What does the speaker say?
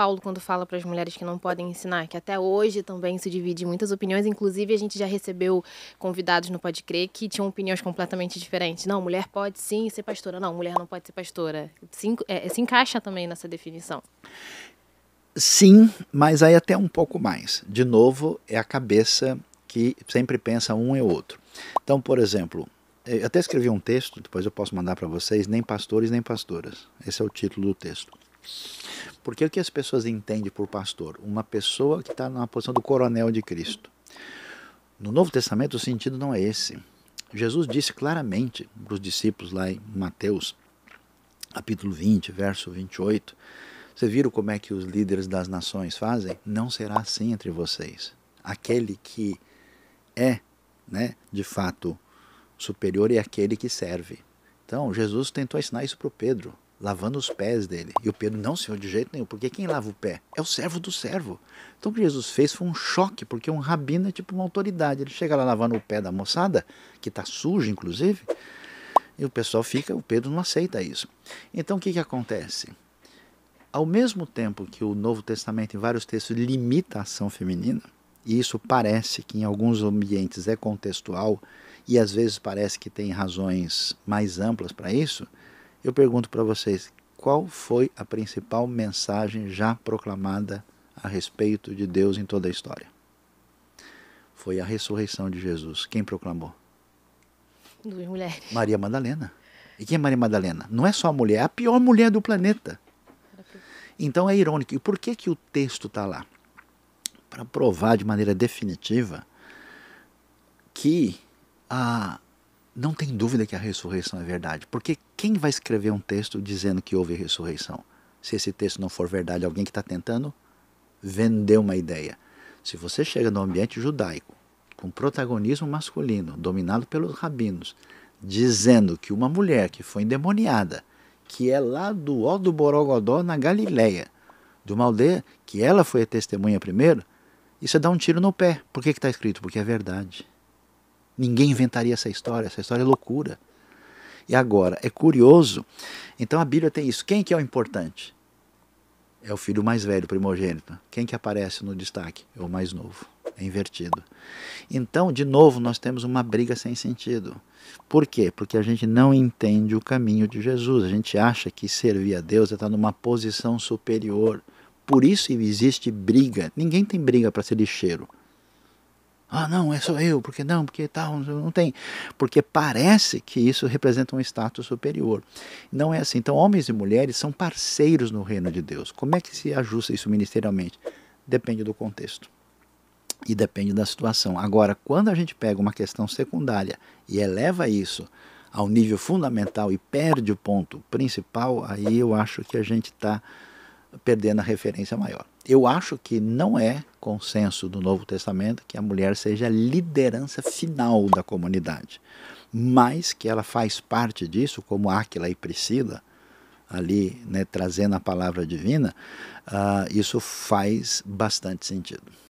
Paulo quando fala para as mulheres que não podem ensinar, que até hoje também se divide muitas opiniões, inclusive a gente já recebeu convidados no Pode Crer que tinham opiniões completamente diferentes. Não, mulher pode sim ser pastora. Não, mulher não pode ser pastora. Se, é, se encaixa também nessa definição. Sim, mas aí até um pouco mais. De novo, é a cabeça que sempre pensa um e outro. Então, por exemplo, eu até escrevi um texto, depois eu posso mandar para vocês, nem pastores nem pastoras. Esse é o título do texto. Porque o que as pessoas entendem por pastor? Uma pessoa que está na posição do coronel de Cristo. No Novo Testamento o sentido não é esse. Jesus disse claramente para os discípulos lá em Mateus, capítulo 20, verso 28. Você viram como é que os líderes das nações fazem? Não será assim entre vocês. Aquele que é, né, de fato, superior é aquele que serve. Então, Jesus tentou ensinar isso para o Pedro lavando os pés dele. E o Pedro, não, senhor, de jeito nenhum, porque quem lava o pé é o servo do servo. Então o que Jesus fez foi um choque, porque um rabino é tipo uma autoridade. Ele chega lá lavando o pé da moçada, que está sujo, inclusive, e o pessoal fica, o Pedro não aceita isso. Então o que, que acontece? Ao mesmo tempo que o Novo Testamento, em vários textos, limita a ação feminina, e isso parece que em alguns ambientes é contextual, e às vezes parece que tem razões mais amplas para isso, eu pergunto para vocês, qual foi a principal mensagem já proclamada a respeito de Deus em toda a história? Foi a ressurreição de Jesus. Quem proclamou? Duas mulheres. Maria Madalena. E quem é Maria Madalena? Não é só a mulher, é a pior mulher do planeta. Então é irônico. E por que, que o texto está lá? Para provar de maneira definitiva que a, não tem dúvida que a ressurreição é verdade, porque quem vai escrever um texto dizendo que houve ressurreição? Se esse texto não for verdade, alguém que está tentando vender uma ideia. Se você chega no ambiente judaico, com protagonismo masculino, dominado pelos rabinos, dizendo que uma mulher que foi endemoniada, que é lá do ó do Borogodó, na Galileia, de uma aldeia, que ela foi a testemunha primeiro, isso é dar um tiro no pé. Por que está escrito? Porque é verdade. Ninguém inventaria essa história, essa história é loucura. E agora, é curioso, então a Bíblia tem isso. Quem que é o importante? É o filho mais velho, primogênito. Quem que aparece no destaque? É o mais novo. É invertido. Então, de novo, nós temos uma briga sem sentido. Por quê? Porque a gente não entende o caminho de Jesus. A gente acha que servir a Deus é estar numa posição superior. Por isso existe briga. Ninguém tem briga para ser lixeiro. Ah, não, é só eu, porque não, porque tal, não tem. Porque parece que isso representa um status superior. Não é assim. Então, homens e mulheres são parceiros no reino de Deus. Como é que se ajusta isso ministerialmente? Depende do contexto e depende da situação. Agora, quando a gente pega uma questão secundária e eleva isso ao nível fundamental e perde o ponto principal, aí eu acho que a gente está perdendo a referência maior. Eu acho que não é consenso do Novo Testamento que a mulher seja a liderança final da comunidade, mas que ela faz parte disso, como Áquila e Priscila, ali né, trazendo a palavra divina, uh, isso faz bastante sentido.